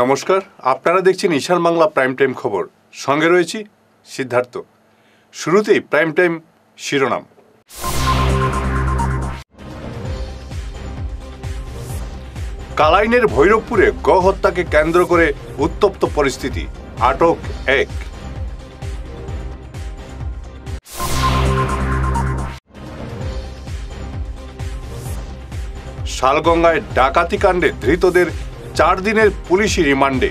নমস্কার আপনারা দেখছেন ঈশান বাংলা প্রাইম টাইম খবর সঙ্গে রয়েছি সিদ্ধার্থ শুরুতেই প্রাইম টাইম শিরোনাম কালাইনের ভৈরবপুরে গ হত্যাকে কেন্দ্র করে উত্তপ্ত পরিস্থিতি আটক এক শালগঙ্গায় ডাকাতি কাণ্ডে ধৃতদের চার দিনের পুলিশি রিমান্ডে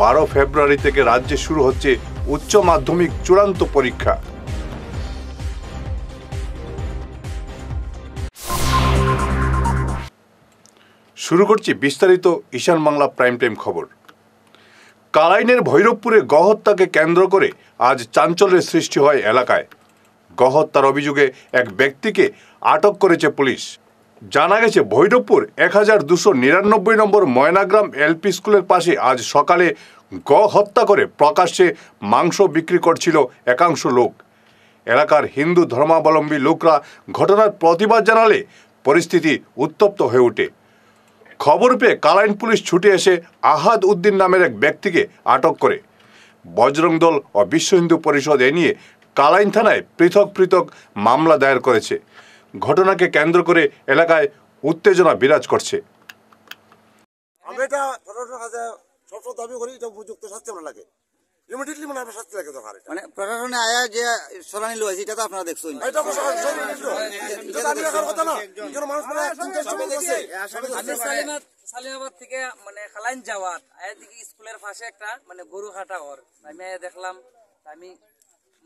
বারো ফেব্রুয়ারি থেকে রাজ্যে শুরু হচ্ছে উচ্চ মাধ্যমিক চূড়ান্ত পরীক্ষা শুরু করছি বিস্তারিত ঈশান বাংলা প্রাইম টাইম খবর কালাইনের ভৈরবপুরে গহত্যাকে কেন্দ্র করে আজ চাঞ্চল্যের সৃষ্টি হয় এলাকায় গহত্যার অভিযোগে এক ব্যক্তিকে আটক করেছে পুলিশ জানা গেছে ভৈরবপুর এক হাজার দুশো নিরানব্বই নম্বর ময়নাগ্রাম এলপি স্কুলের পাশে আজ সকালে গ হত্যা করে প্রকাশ্যে মাংস বিক্রি করছিল একাংশ লোক এলাকার হিন্দু ধর্মাবলম্বী লোকরা ঘটনার প্রতিবাদ জানালে পরিস্থিতি উত্তপ্ত হয়ে ওঠে খবর পেয়ে কালাইন পুলিশ ছুটে এসে আহাদ উদ্দিন নামের এক ব্যক্তিকে আটক করে বজরং দল ও বিশ্ব হিন্দু পরিষদ এ নিয়ে কালাইন থানায় পৃথক পৃথক মামলা দায়ের করেছে ঘটনাকে কেন্দ্র করে এলাকায় উত্তেজনা বিরাজ করছে আমি দাবি করি এটা লাগে মানে আপনার মানে যাওয়ার আয়া মানে মানে স্কুলের পাশে একটা মানে গরু দেখলাম আমি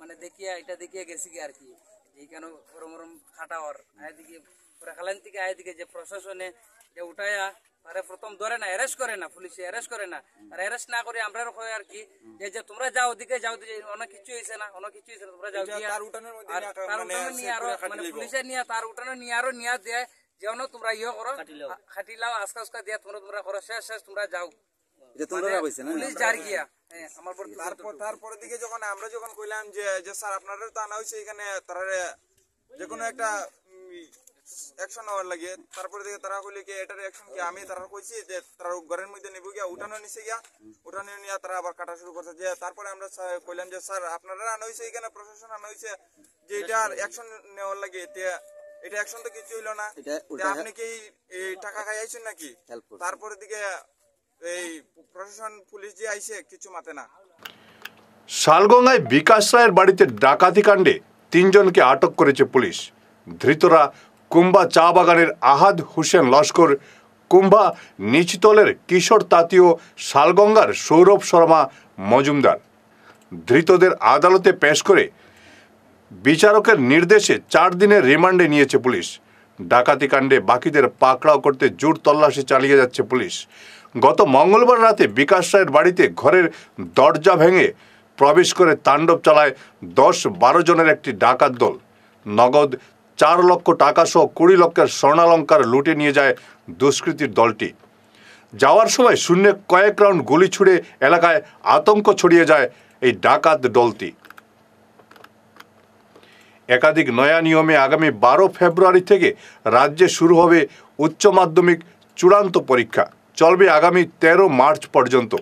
মানে দেখিয়া এটা দেখিয়া গেছি কি আর কি এইখানে ওরম ওরম খাটা ওর আয়দিকে পরে খালান থেকে আয়দিকে যে প্রশাসনে যে উঠাইয়া আরে প্রথম ধরে না অ্যারেস্ট করে না পুলিশে অ্যারেস্ট করে না আর অ্যারেস্ট না করে আমরা কই আর কি যে যে তোমরা যাও দিকে যাও দিকে অনেক কিছু হয়েছে না অনেক কিছু হয়েছে না তোমরা যাও তার উঠানোর তার মানে উঠানো নিয়ে আরো মানে পুলিশে নিয়ে তার উঠানো নিয়ে আরো নিয়ে দেয় যেন তোমরা ইয়ে করো খাটিলাও আস্কা আজকা আজকা দিয়া তোমরা তোমরা করো শেষ শেষ তোমরা যাও এটা তোমরা মানে পুলিশ যার গিয়া হ্যাঁ, তারপরে দিকে যখন আমরা যখন কইলাম যে যে স্যার আপনাদের তো আনা হয়েছে এখানে তারা যে কোনো একটা অ্যাকশন হওয়ার লাগে তারপরে দিকে তারা কইলে কি এটার অ্যাকশন কি আমি তারা কইছি যে তারা ঘরের মধ্যে নেবো গিয়া উঠানো নিচে গিয়া উঠানো নিয়ে তারা আবার কাটা শুরু করছে যে তারপরে আমরা কইলাম যে স্যার আপনারা আনা হয়েছে এখানে প্রশাসন আনা হয়েছে যে এটার অ্যাকশন নেওয়ার লাগে এটা অ্যাকশন তো কিছু হইলো না আপনি কি টাকা খাইয়াইছেন নাকি তারপরে দিকে এই প্রশাসন পুলিশ কিছু মাতে না শালগঙ্গায় বিকাশ রায়ের বাড়িতে ডাকাতি কাণ্ডে তিনজনকে আটক করেছে পুলিশ ধৃতরা কুম্বা চা বাগানের আহাদ হুসেন লস্কর কুম্বা নিচতলের কিশোর তাঁতীয় শালগঙ্গার সৌরভ শর্মা মজুমদার ধৃতদের আদালতে পেশ করে বিচারকের নির্দেশে চার দিনের রিমান্ডে নিয়েছে পুলিশ ডাকাতি কাণ্ডে বাকিদের পাকড়াও করতে জোর তল্লাশি চালিয়ে যাচ্ছে পুলিশ গত মঙ্গলবার রাতে বিকাশ রায়ের বাড়িতে ঘরের দরজা ভেঙে প্রবেশ করে তাণ্ডব চালায় দশ বারো জনের একটি ডাকাত দল নগদ চার লক্ষ টাকা সহ কুড়ি লক্ষের স্বর্ণালঙ্কার লুটে নিয়ে যায় দুষ্কৃতির দলটি যাওয়ার সময় শূন্য কয়েক রাউন্ড গুলি ছুড়ে এলাকায় আতঙ্ক ছড়িয়ে যায় এই ডাকাত দলটি একাধিক নয়া নিয়মে আগামী বারো ফেব্রুয়ারি থেকে রাজ্যে শুরু হবে উচ্চ মাধ্যমিক চূড়ান্ত পরীক্ষা চলবে আগামী ১৩ মার্চ পর্যন্ত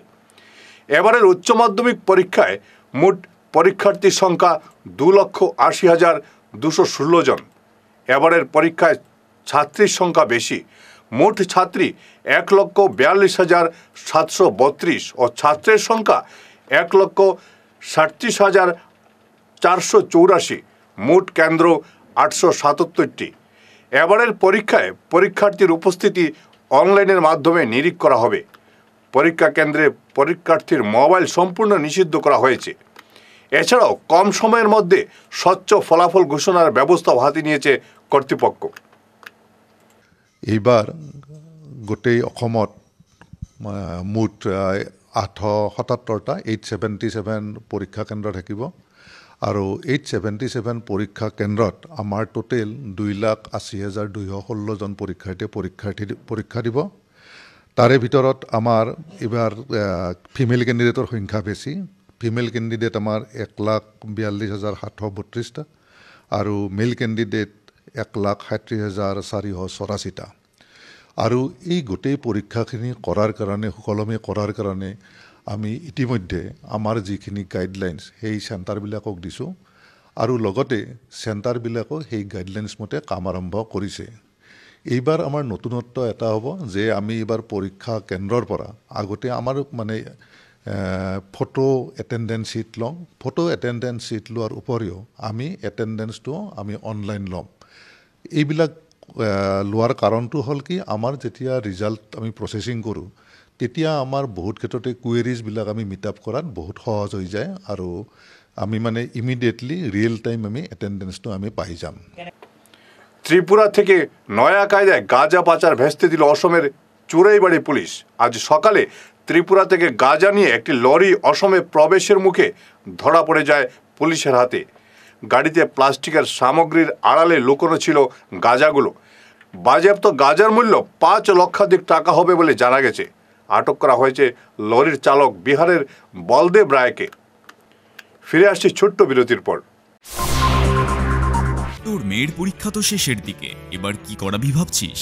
এবারের উচ্চ মাধ্যমিক পরীক্ষায় মোট পরীক্ষার্থীর সংখ্যা দু লক্ষ আশি হাজার দুশো ষোলো জন এবারের পরীক্ষায় ছাত্রীর সংখ্যা বেশি মোট ছাত্রী এক লক্ষ বিয়াল্লিশ হাজার সাতশো বত্রিশ ও ছাত্রের সংখ্যা এক লক্ষ সাতত্রিশ হাজার চারশো চৌরাশি মোট কেন্দ্র আটশো সাতাত্তরটি এবারের পরীক্ষায় পরীক্ষার্থীর উপস্থিতি অনলাইনের মাধ্যমে নিরীক্ষ করা হবে পরীক্ষা কেন্দ্রে পরীক্ষার্থীর মোবাইল সম্পূর্ণ নিষিদ্ধ করা হয়েছে এছাড়াও কম সময়ের মধ্যে স্বচ্ছ ফলাফল ঘোষণার ব্যবস্থাও হাতে নিয়েছে কর্তৃপক্ষ এইবার গোটেই অসমত মুঠ আঠশ সাতাত্তৰটা এইট ছেভেণ্টি ছেভেন পৰীক্ষা কেন্দ্ৰ থাকিব আৰু এইট ছেভেণ্টি ছেভেন পৰীক্ষা কেন্দ্ৰত আমাৰ টোটেল দুই লাখ আশী হাজাৰ দুইশ ষোল্লজন পৰীক্ষাৰ্থীয়ে পৰীক্ষাৰ্থী পৰীক্ষা দিব তাৰে ভিতৰত আমাৰ এইবাৰ ফিমেল কেণ্ডিডেটৰ সংখ্যা বেছি ফিমেল কেণ্ডিডেট আমাৰ এক লাখ বিয়াল্লিছ হাজাৰ সাতশ বত্ৰিছটা আৰু মেল কেণ্ডিডেট এক লাখ সাতত্ৰিছ হাজাৰ চাৰিশ চৌৰাশীটা আৰু এই গোটেই পৰীক্ষাখিনি কৰাৰ কাৰণে সুকলমে কৰাৰ কাৰণে আমি ইতিমধ্যে আমাৰ যিখিনি গাইডলাইনছ সেই চেণ্টাৰবিলাকক দিছোঁ আৰু লগতে চেণ্টাৰবিলাকো সেই গাইডলাইনছ মতে কাম আৰম্ভ কৰিছে এইবাৰ আমাৰ নতুনত্ব এটা হ'ব যে আমি এইবাৰ পৰীক্ষা কেন্দ্ৰৰ পৰা আগতে আমাৰ মানে ফটো এটেণ্ডেঞ্চ শ্বীট লওঁ ফটো এটেণ্ডেঞ্চ শ্বীট লোৱাৰ উপৰিও আমি এটেণ্ডেঞ্চটো আমি অনলাইন ল'ম এইবিলাক লোৱাৰ কাৰণটো হ'ল কি আমাৰ যেতিয়া ৰিজাল্ট আমি প্ৰচেচিং কৰোঁ তেতিয়া আমাৰ বহুত ক্ষেত্ৰতে কুৱেৰিজবিলাক আমি মিট আপ কৰাত বহুত সহজ হৈ যায় আৰু আমি মানে ইমিডিয়েটলি রিয়েল টাইম আমি অ্যাটেন্ডেন্সটা আমি পাই যাম ত্রিপুরা থেকে নয়া কায়দায় গাঁজা পাচার ভেস্তে দিল অসমের চোরাইবাড়ি পুলিশ আজ সকালে ত্রিপুরা থেকে গাঁজা নিয়ে একটি লরি অসমে প্রবেশের মুখে ধরা পড়ে যায় পুলিশের হাতে গাড়িতে প্লাস্টিকের সামগ্রীর আড়ালে লুকোনো ছিল গাঁজাগুলো বাজেয়াপ্ত গাজার মূল্য পাঁচ লক্ষাধিক টাকা হবে বলে জানা গেছে আটক করা হয়েছে লরির চালক বিহারের বলদেব রায়কে ফিরে আসছি ছোট্ট বিরতির পর তোর মেয়ের পরীক্ষা তো শেষের দিকে এবার কি করাবি ভাবছিস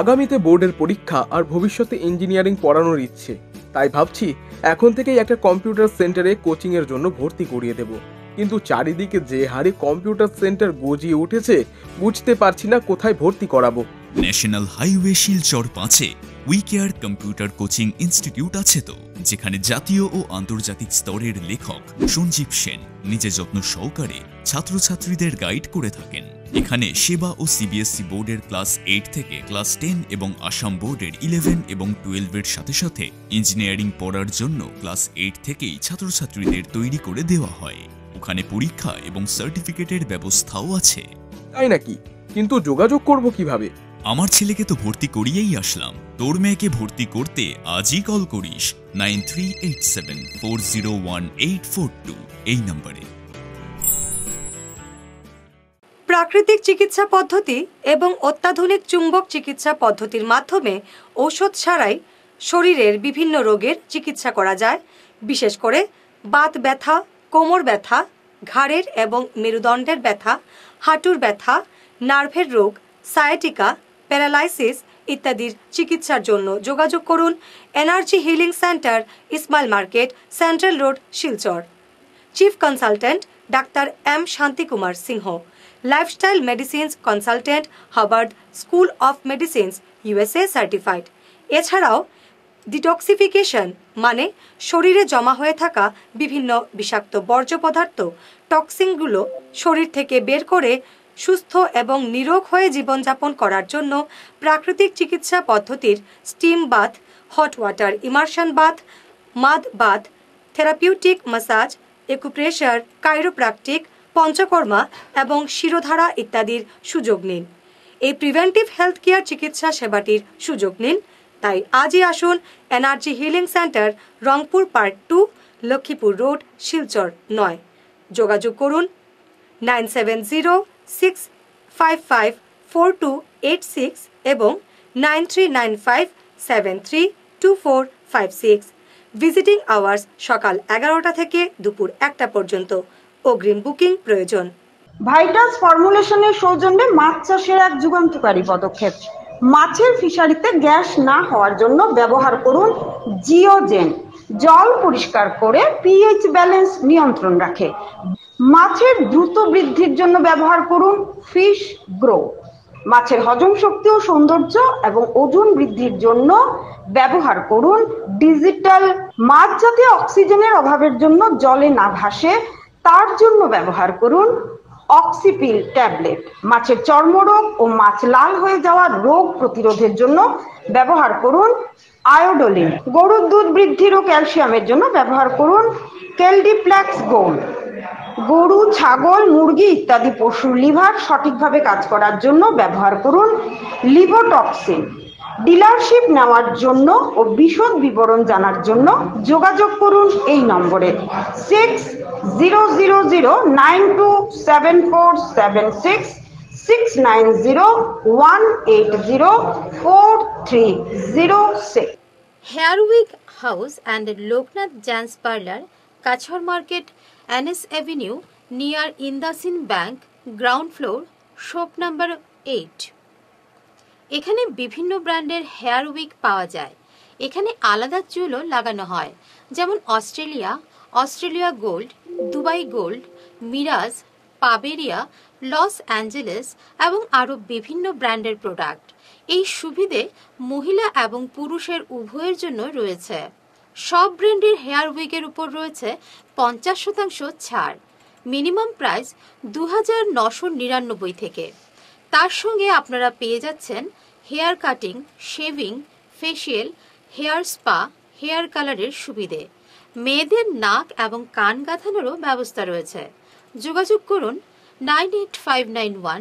আগামীতে বোর্ডের পরীক্ষা আর ভবিষ্যতে ইঞ্জিনিয়ারিং পড়ানোর ইচ্ছে তাই ভাবছি এখন থেকেই একটা কম্পিউটার সেন্টারে কোচিংয়ের জন্য ভর্তি করিয়ে দেবো কিন্তু চারিদিকে যে হারে কম্পিউটার সেন্টার গজিয়ে উঠেছে বুঝতে পারছি না কোথায় ভর্তি করাবো ন্যাশনাল হাইওয়ে শিলচর পাঁচে উইকেয়ার কম্পিউটার কোচিং ইনস্টিটিউট আছে তো যেখানে জাতীয় ও আন্তর্জাতিক স্তরের লেখক সঞ্জীব সেন নিজে যত্ন সহকারে ছাত্রছাত্রীদের গাইড করে থাকেন এখানে সেবা ও সিবিএসসি বোর্ডের ক্লাস এইট থেকে ক্লাস টেন এবং আসাম বোর্ডের ইলেভেন এবং টুয়েলভের সাথে সাথে ইঞ্জিনিয়ারিং পড়ার জন্য ক্লাস এইট থেকেই ছাত্রছাত্রীদের তৈরি করে দেওয়া হয় ওখানে পরীক্ষা এবং সার্টিফিকেটের ব্যবস্থাও আছে তাই নাকি কিন্তু যোগাযোগ করব কিভাবে আমার ছেলেকে তো ভর্তি করিয়েই আসলাম তোর মেয়েকে ভর্তি করতে আজই কল করিস নাইন এই নম্বরে প্রাকৃতিক চিকিৎসা পদ্ধতি এবং অত্যাধুনিক চুম্বক চিকিৎসা পদ্ধতির মাধ্যমে ঔষধ ছাড়াই শরীরের বিভিন্ন রোগের চিকিৎসা করা যায় বিশেষ করে বাত ব্যথা কোমর ব্যথা ঘাড়ের এবং মেরুদণ্ডের ব্যথা হাঁটুর ব্যথা নার্ভের রোগ সায়াটিকা প্যারালাইসিস ইত্যাদির চিকিৎসার জন্য যোগাযোগ করুন energy healing centre Ismail market central road Silchar chief consultant ডাক্তার M Shantikumar Singh lifestyle medicines consultant Harvard school of medicines USA certified এছাড়াও ডিটক্সিফিকেশন মানে শরীরে জমা হয়ে থাকা বিভিন্ন বিষাক্ত বর্জ্য পদার্থ টক্সিনগুলো শরীর থেকে বের করে সুস্থ এবং নিরোগ হয়ে জীবনযাপন করার জন্য প্রাকৃতিক চিকিৎসা পদ্ধতির steam bath hot water immersion bath mud bath therapeutic massage acupressure chiropractic panchakarma এবং শিরোধারা ইত্যাদির সুযোগ নিন এই প্রিভেন্টিভ হেলথ কেয়ার চিকিৎসা সেবাটির সুযোগ নিন তাই আজই আসুন energy healing centre Rangpur part two Lakshmipur road Silchar নয় যোগাযোগ করুন nine seven zero six five five four two eight six এবং nine three nine five seven three two four five six visiting hours সকাল এগারোটা থেকে দুপুর একটা পর্যন্ত অগ্রিম বুকিং প্রয়োজন ভাইটাস ফর্মুলেশনের সৌজন্যে মাছ চাষের এক যুগান্তকারী পদক্ষেপ মাছের ফিশারিতে গ্যাস না হওয়ার জন্য ব্যবহার করুন জিওজেন জল পরিষ্কার করে পিএইচ ব্যালেন্স নিয়ন্ত্রণ রাখে মাছের দ্রুত বৃদ্ধির জন্য ব্যবহার করুন ফিশ গ্রো মাছের হজম শক্তি ও সৌন্দর্য এবং ওজন বৃদ্ধির জন্য ব্যবহার করুন ডিজিটাল মাছ জাতীয় অক্সিজেনের অভাবের জন্য জলে না ভাসে তার জন্য ব্যবহার করুন অক্সিপিল ট্যাবলেট মাছের চর্মরোগ ও মাছ লাল হয়ে যাওয়া রোগ প্রতিরোধের জন্য ব্যবহার করুন আয়োডোলিন গরুর দুধ বৃদ্ধির ও ক্যালসিয়ামের জন্য ব্যবহার করুন কেলডিপ্ল্যাক্স গোল্ড গরু ছাগল মুরগি ইত্যাদি পশুর লিভার সঠিকভাবে কাজ করার জন্য ব্যবহার করুন লিভোটক্সিন ডিলারশিপ নেওয়ার জন্য ও বিশদ বিবরণ জানার জন্য যোগাযোগ করুন এই নম্বরে six zero zero zero nine two seven four seven six six nine zero one eight zero four three zero six wig house and Loknath gents parlour Cachar market NS avenue near IndusInd bank ground floor shop number eight এখানে বিভিন্ন ব্র্যান্ডের hair week পাওয়া যায় এখানে আলাদা চুলও লাগানো হয় যেমন Australia Australia gold Dubai gold মিরাজ পাবেরিয়া লস অ্যাঞ্জেলেস এবং আরও বিভিন্ন ব্র্যান্ডের প্রোডাক্ট এই সুবিধে মহিলা এবং পুরুষের উভয়ের জন্য রয়েছে সব ব্র্যান্ডের হেয়ার উইকের উপর রয়েছে পঞ্চাশ শতাংশ ছাড় মিনিমাম প্রাইস দু থেকে তার সঙ্গে আপনারা পেয়ে যাচ্ছেন hair cutting shaving facial hair spa hair কালারের সুবিধে মেয়েদের নাক এবং কান গাঁথানোরও ব্যবস্থা রয়েছে যোগাযোগ করুন nine eight five nine one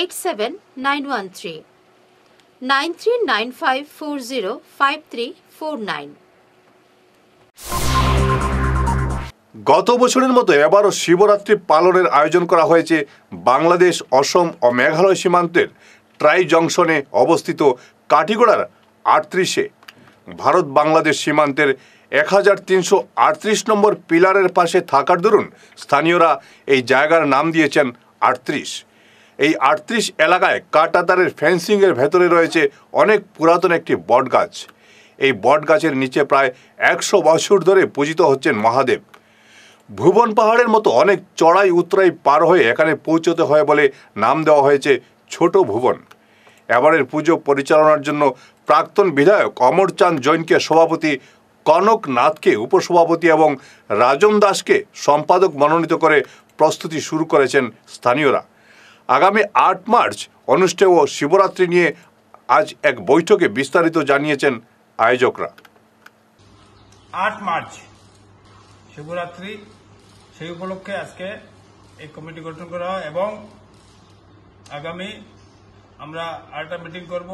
eight seven nine one three nine three nine five four zero five three four nine গত বছরের মতো এবারও শিবরাত্রি পালনের আয়োজন করা হয়েছে বাংলাদেশ অসম ও মেঘালয় সীমান্তের ট্রাই জংশনে অবস্থিত কাঠিগোড়ার আটত্রিশে ভারত বাংলাদেশ সীমান্তের এক হাজার তিনশো আটত্রিশ নম্বর পিলারের পাশে থাকার দরুন স্থানীয়রা এই জায়গার নাম দিয়েছেন আটত্রিশ এই আটত্রিশ এলাকায় কাটাতারের ফেন্সিংয়ের ভেতরে রয়েছে অনেক পুরাতন একটি বটগাছ এই বটগাছের নিচে প্রায় একশো বছর ধরে পূজিত হচ্ছেন মহাদেব ভুবন পাহাড়ের মতো অনেক চড়াই উতরাই পার হয়ে এখানে পৌঁছতে হয় বলে নাম দেওয়া হয়েছে ছোট ভুবন এবারের পুজো পরিচালনার জন্য প্রাক্তন বিধায়ক অমর চাঁদ জৈনকে সভাপতি কনক নাথকে উপসভাপতি এবং রাজন দাসকে সম্পাদক মনোনীত করে প্রস্তুতি শুরু করেছেন স্থানীয়রা আগামী আট মার্চ অনুষ্ঠেয় শিবরাত্রি নিয়ে আজ এক বৈঠকে বিস্তারিত জানিয়েছেন আয়োজকরা আট মার্চ শিবরাত্রি সেই উপলক্ষে আজকে এই কমিটি গঠন করা হয় এবং আগামী আমরা আরেকটা মিটিং করব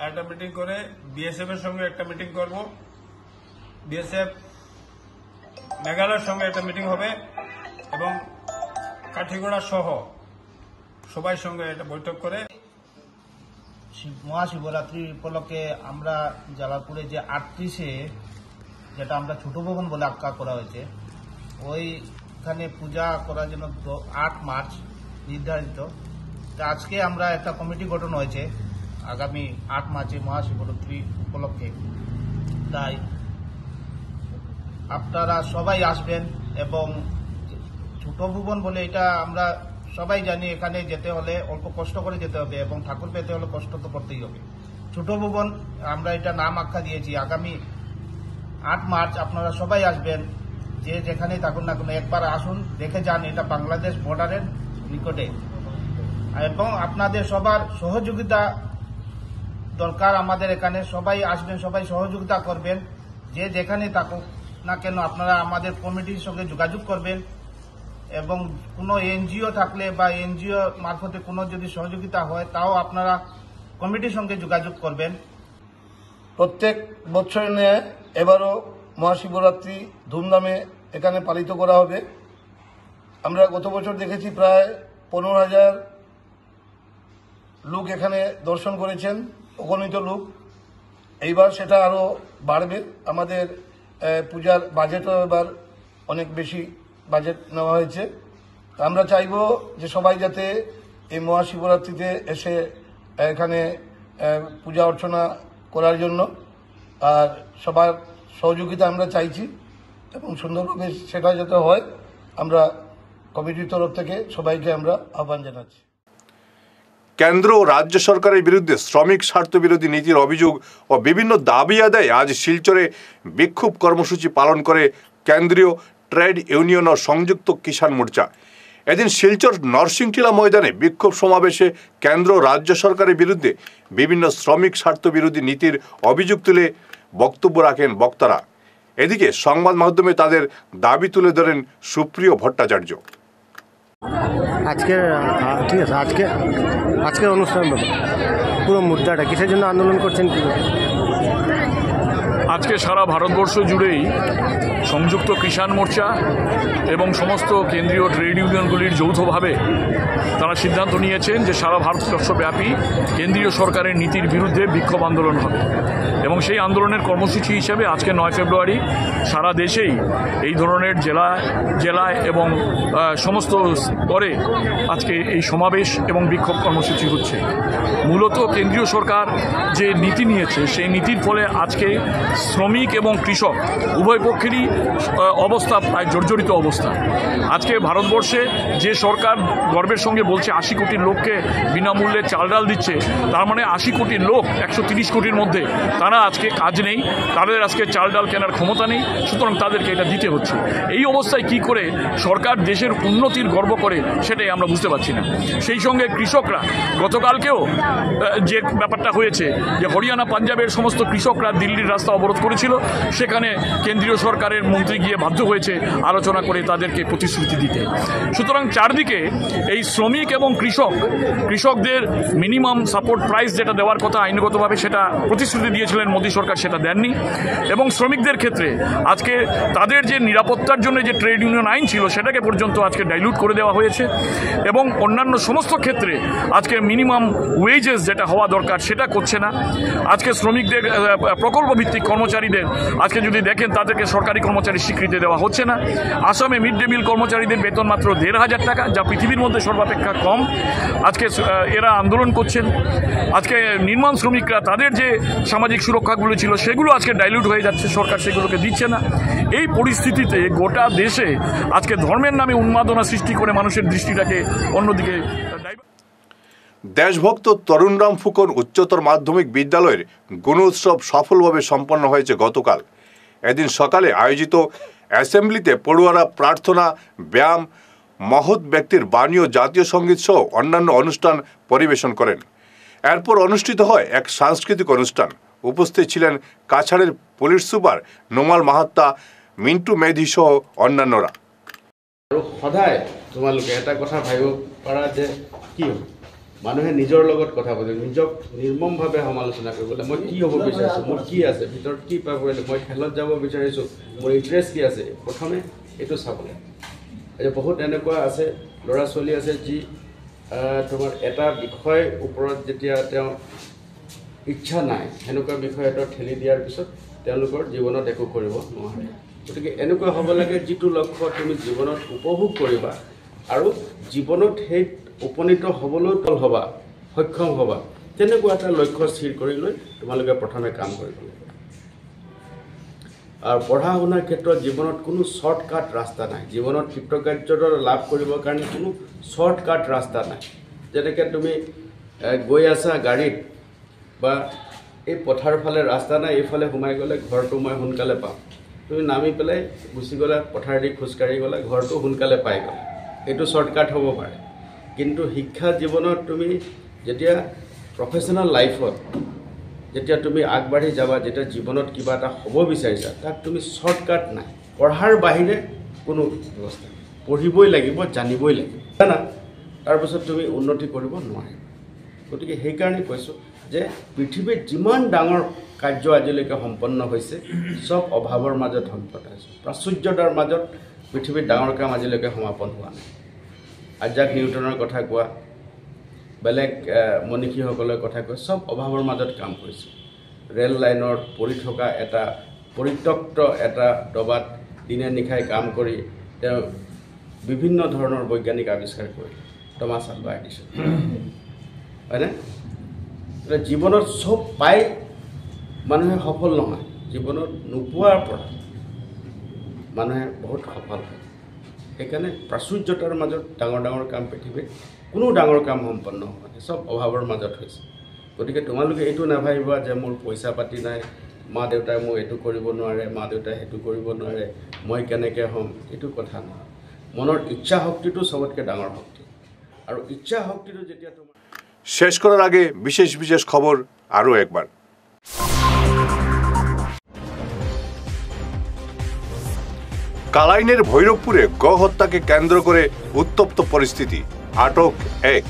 আরেকটা মিটিং করে বিএসএফ এর সঙ্গে একটা মিটিং করব বিএসএফ মেঘালয়ের সঙ্গে একটা মিটিং হবে এবং কাঠিগোড়া সহ সবাই সঙ্গে একটা বৈঠক করে মহাশিবরাত্রি উপলক্ষে আমরা জালাপুরে যে আটত্রিশে যেটা আমরা ছোট ভবন বলে আটকা করা হয়েছে ওই এখানে পূজা করার জন্য আট মার্চ নির্ধারিত তা আজকে আমরা একটা কমিটি গঠন হয়েছে আগামী আট মার্চে মহাশিবরাত্রি উপলক্ষে তাই আপনারা সবাই আসবেন এবং ছোট ভুবন বলে এটা আমরা সবাই জানি এখানে যেতে হলে অল্প কষ্ট করে যেতে হবে এবং ঠাকুর পেতে হলে কষ্ট তো করতেই হবে ছোট ভুবন আমরা এটা নাম আখ্যা দিয়েছি আগামী আট মার্চ আপনারা সবাই আসবেন যে যেখানে থাকুন না কোনো একবার আসুন দেখে যান এটা বাংলাদেশ বর্ডারের নিকটে এবং আপনাদের সবার সহযোগিতা দরকার আমাদের এখানে সবাই আসবেন সবাই সহযোগিতা করবেন যে যেখানে থাকুক না কেন আপনারা আমাদের কমিটির সঙ্গে যোগাযোগ করবেন এবং কোনো এনজিও থাকলে বা এনজিও মারফতে কোনো যদি সহযোগিতা হয় তাও আপনারা কমিটির সঙ্গে যোগাযোগ করবেন প্রত্যেক বছর নিয়ে এবারও মহাশিবরাত্রি ধুমধামে এখানে পালিত করা হবে আমরা গত বছর দেখেছি প্রায় পনেরো হাজার লোক এখানে দর্শন করেছেন অগণিত লোক এইবার সেটা আরও বাড়বে আমাদের পূজার বাজেটও এবার অনেক বেশি বাজেট নেওয়া হয়েছে আমরা চাইব যে সবাই যাতে এই মহাশিবরাত্রিতে এসে এখানে পূজা অর্চনা করার জন্য আর সবার সহযোগিতা আমরা চাইছি এবং সুন্দরভাবে সেটা যাতে হয় আমরা কমিটির তরফ থেকে সবাইকে আমরা আহ্বান জানাচ্ছি কেন্দ্র ও রাজ্য সরকারের বিরুদ্ধে শ্রমিক স্বার্থবিরোধী নীতির অভিযোগ ও বিভিন্ন দাবি আদায় আজ শিলচরে বিক্ষোভ কর্মসূচি পালন করে কেন্দ্রীয় ট্রেড ইউনিয়ন ও সংযুক্ত কিষাণ মোর্চা এদিন শিলচর নরসিংটিলা ময়দানে বিক্ষোভ সমাবেশে কেন্দ্র রাজ্য সরকারের বিরুদ্ধে বিভিন্ন শ্রমিক স্বার্থবিরোধী নীতির অভিযোগ তুলে বক্তব্য রাখেন বক্তারা এদিকে সংবাদ মাধ্যমে তাদের দাবি তুলে ধরেন সুপ্রিয় ভট্টাচার্য আজকে ঠিক আছে আজকে আজকের অনুষ্ঠান পুরো মুদ্রাটা কিসের জন্য আন্দোলন করছেন আজকে সারা ভারতবর্ষ জুড়েই সংযুক্ত কিষাণ মোর্চা এবং সমস্ত কেন্দ্রীয় ট্রেড ইউনিয়নগুলির যৌথভাবে তারা সিদ্ধান্ত নিয়েছেন যে সারা ভারতবর্ষব্যাপী কেন্দ্রীয় সরকারের নীতির বিরুদ্ধে বিক্ষোভ আন্দোলন হবে এবং সেই আন্দোলনের কর্মসূচি হিসেবে আজকে নয় ফেব্রুয়ারি সারা দেশেই এই ধরনের জেলা জেলায় এবং সমস্ত স্তরে আজকে এই সমাবেশ এবং বিক্ষোভ কর্মসূচি হচ্ছে মূলত কেন্দ্রীয় সরকার যে নীতি নিয়েছে সেই নীতির ফলে আজকে শ্রমিক এবং কৃষক উভয় পক্ষেরই অবস্থা প্রায় জর্জরিত অবস্থা আজকে ভারতবর্ষে যে সরকার গর্বের সঙ্গে বলছে আশি কোটির লোককে বিনামূল্যে চাল ডাল দিচ্ছে তার মানে আশি কোটি লোক একশো তিরিশ কোটির মধ্যে তারা আজকে কাজ নেই তাদের আজকে চাল ডাল কেনার ক্ষমতা নেই সুতরাং তাদেরকে এটা দিতে হচ্ছে এই অবস্থায় কি করে সরকার দেশের উন্নতির গর্ব করে সেটাই আমরা বুঝতে পারছি না সেই সঙ্গে কৃষকরা গতকালকেও যে ব্যাপারটা হয়েছে যে হরিয়ানা পাঞ্জাবের সমস্ত কৃষকরা দিল্লির রাস্তা অবরোধ অনুরোধ করেছিল সেখানে কেন্দ্রীয় সরকারের মন্ত্রী গিয়ে বাধ্য হয়েছে আলোচনা করে তাদেরকে প্রতিশ্রুতি দিতে সুতরাং চারদিকে এই শ্রমিক এবং কৃষক কৃষকদের মিনিমাম সাপোর্ট প্রাইস যেটা দেওয়ার কথা আইনগতভাবে সেটা প্রতিশ্রুতি দিয়েছিলেন মোদী সরকার সেটা দেননি এবং শ্রমিকদের ক্ষেত্রে আজকে তাদের যে নিরাপত্তার জন্য যে ট্রেড ইউনিয়ন আইন ছিল সেটাকে পর্যন্ত আজকে ডাইলুট করে দেওয়া হয়েছে এবং অন্যান্য সমস্ত ক্ষেত্রে আজকে মিনিমাম ওয়েজেস যেটা হওয়া দরকার সেটা করছে না আজকে শ্রমিকদের প্রকল্প ভিত্তিক কর্ম কর্মচারীদের আজকে যদি দেখেন তাদেরকে সরকারি কর্মচারী স্বীকৃতি দেওয়া হচ্ছে না আসামে মিড ডে মিল কর্মচারীদের বেতন মাত্র দেড় হাজার টাকা যা পৃথিবীর মধ্যে সর্বাপেক্ষা কম আজকে এরা আন্দোলন করছেন আজকে নির্মাণ শ্রমিকরা তাদের যে সামাজিক সুরক্ষাগুলো ছিল সেগুলো আজকে ডাইলিউট হয়ে যাচ্ছে সরকার সেগুলোকে দিচ্ছে না এই পরিস্থিতিতে গোটা দেশে আজকে ধর্মের নামে উন্মাদনা সৃষ্টি করে মানুষের দৃষ্টিটাকে অন্যদিকে দেশভক্ত তরুণরাম ফুকন উচ্চতর মাধ্যমিক বিদ্যালয়ের গুণোৎসব সফলভাবে সম্পন্ন হয়েছে গতকাল এদিন সকালে আয়োজিত অ্যাসেম্বলিতে পড়ুয়ারা প্রার্থনা ব্যায়াম মহৎ ব্যক্তির বাণী ও জাতীয় সঙ্গীত সহ অন্যান্য অনুষ্ঠান পরিবেশন করেন এরপর অনুষ্ঠিত হয় এক সাংস্কৃতিক অনুষ্ঠান উপস্থিত ছিলেন কাছাড়ের পুলিশ সুপার নোমাল মাহাত্তা মিন্টু মেধি সহ অন্যান্যরা সদায় তোমালোকে এটা কথা ভাবিব পারা যে কি মানুহে নিজৰ লগত কথা পাতিব নিজক নিৰ্মমভাৱে সমালোচনা কৰিবলৈ মই কি হ'ব বিচাৰিছোঁ মোৰ কি আছে ভিতৰত কি পাব লাগে মই খেলত যাব বিচাৰিছোঁ মোৰ ইণ্টাৰেষ্ট কি আছে প্ৰথমে এইটো চাব লাগে বহুত এনেকুৱা আছে ল'ৰা ছোৱালী আছে যি তোমাৰ এটা বিষয় ওপৰত যেতিয়া তেওঁ ইচ্ছা নাই সেনেকুৱা বিষয় এটা ঠেলি দিয়াৰ পিছত তেওঁলোকৰ জীৱনত একো কৰিব নোৱাৰে গতিকে এনেকুৱা হ'ব লাগে যিটো লক্ষ্য তুমি জীৱনত উপভোগ কৰিবা আৰু জীৱনত সেই উপনীত হ'বলৈ তল হ'বা সক্ষম হ'বা তেনেকুৱা এটা লক্ষ্য স্থিৰ কৰি লৈ তোমালোকে প্ৰথমে কাম কৰিব লাগিব আৰু পঢ়া শুনাৰ ক্ষেত্ৰত জীৱনত কোনো শ্বৰ্টকাট ৰাস্তা নাই জীৱনত কৃতকাৰ্য লাভ কৰিবৰ কাৰণে কোনো শ্বৰ্টকাট ৰাস্তা নাই যেনেকৈ তুমি গৈ আছা গাড়ীত বা এই পথাৰৰ ফালে ৰাস্তা নাই এইফালে সোমাই গ'লে ঘৰটো মই সোনকালে পাম তুমি নামি পেলাই গুচি গ'লে পথাৰেদি খোজকাঢ়ি গ'লে ঘৰটো সোনকালে পাই গ'লে এইটো শ্বৰ্টকাট হ'ব পাৰে কিন্তু শিক্ষা জীৱনত তুমি যেতিয়া প্ৰফেশ্যনেল লাইফত যেতিয়া তুমি আগবাঢ়ি যাবা যেতিয়া জীৱনত কিবা এটা হ'ব বিচাৰিছা তাত তুমি শ্বৰ্টকাট নাই পঢ়াৰ বাহিৰে কোনো ব্যৱস্থা নাই পঢ়িবই লাগিব জানিবই লাগিব জানা তাৰপিছত তুমি উন্নতি কৰিব নোৱাৰি গতিকে সেইকাৰণে কৈছোঁ যে পৃথিৱীত যিমান ডাঙৰ কাৰ্য আজিলৈকে সম্পন্ন হৈছে চব অভাৱৰ মাজত সম্পদ আছে প্ৰাচুৰ্যতাৰ মাজত পৃথিৱীত ডাঙৰ কাম আজিলৈকে সমাপন হোৱা নাই আজাক নিউটনৰ কথা কোৱা বেলেগ মনীষীসকলৰ কথা কোৱা চব অভাৱৰ মাজত কাম কৰিছে ৰে'ল লাইনত পৰি থকা এটা পৰিত্যক্ত এটা ডবাত দিনে নিশাই কাম কৰি তেওঁ বিভিন্ন ধৰণৰ বৈজ্ঞানিক আৱিষ্কাৰ কৰি টমাছ আলবা এডিছন হয়নে জীৱনত চব পাই মানুহে সফল নহয় জীৱনত নোপোৱাৰ পৰা মানুহে বহুত সফল হয় সেইকাৰণে প্ৰাচুৰ্যতাৰ মাজত ডাঙৰ ডাঙৰ কাম পৃথিৱীত কোনো ডাঙৰ কাম সম্পন্ন হোৱা নাই চব অভাৱৰ মাজত হৈছে গতিকে তোমালোকে এইটো নাভাবিবা যে মোৰ পইচা পাতি নাই মা দেউতাই মোক এইটো কৰিব নোৱাৰে মা দেউতাই সেইটো কৰিব নোৱাৰে মই কেনেকৈ হ'ম এইটো কথা নহয় মনৰ ইচ্ছা শক্তিটো চবতকৈ ডাঙৰ শক্তি আৰু ইচ্ছা শক্তিটো যেতিয়া তোমাৰ শেষ কৰাৰ আগে বিশেষ বিশেষ খবৰ আৰু একবাৰ কালাইনের ভৈরবপুরে গ হত্যাকে কেন্দ্র করে উত্তপ্ত পরিস্থিতি আটক এক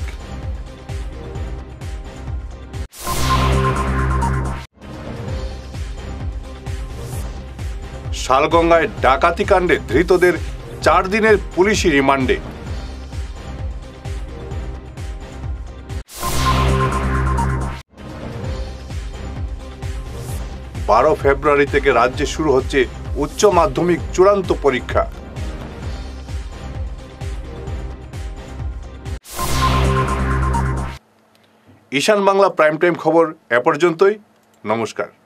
শালগঙ্গায় ডাকাতি কাণ্ডে ধৃতদের চার দিনের পুলিশি রিমান্ডে বারো ফেব্রুয়ারি থেকে রাজ্যে শুরু হচ্ছে উচ্চ মাধ্যমিক চূড়ান্ত পরীক্ষা ঈশান বাংলা প্রাইম টাইম খবর এ পর্যন্তই নমস্কার